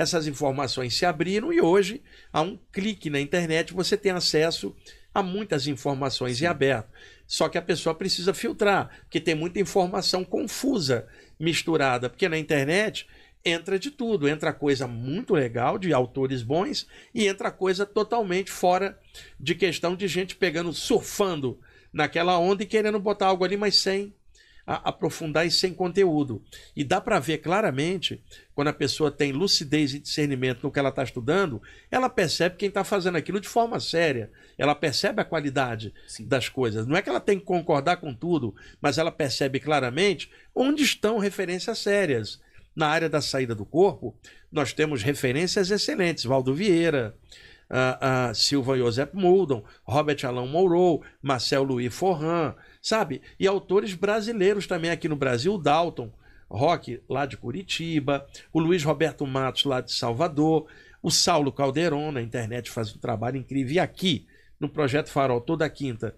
essas informações se abriram e hoje, a um clique na internet, você tem acesso a muitas informações em aberto. Só que a pessoa precisa filtrar, porque tem muita informação confusa misturada, porque na internet entra de tudo, entra coisa muito legal de autores bons e entra coisa totalmente fora de questão de gente pegando, surfando naquela onda e querendo botar algo ali, mas sem a, aprofundar e sem conteúdo. E dá para ver claramente, quando a pessoa tem lucidez e discernimento no que ela está estudando, ela percebe quem está fazendo aquilo de forma séria. Ela percebe a qualidade Sim. das coisas. Não é que ela tem que concordar com tudo, mas ela percebe claramente onde estão referências sérias. Na área da saída do corpo, nós temos referências excelentes. Valdo Vieira, a, uh, ah, Silva Josep Muldon, Robert Alain Mourou, Marcel Louis Forran, sabe? E autores brasileiros também aqui no Brasil, Dalton Roque, lá de Curitiba, o Luiz Roberto Matos, lá de Salvador, o Saulo Calderon, na internet faz um trabalho incrível. E aqui, no Projeto Farol, toda quinta,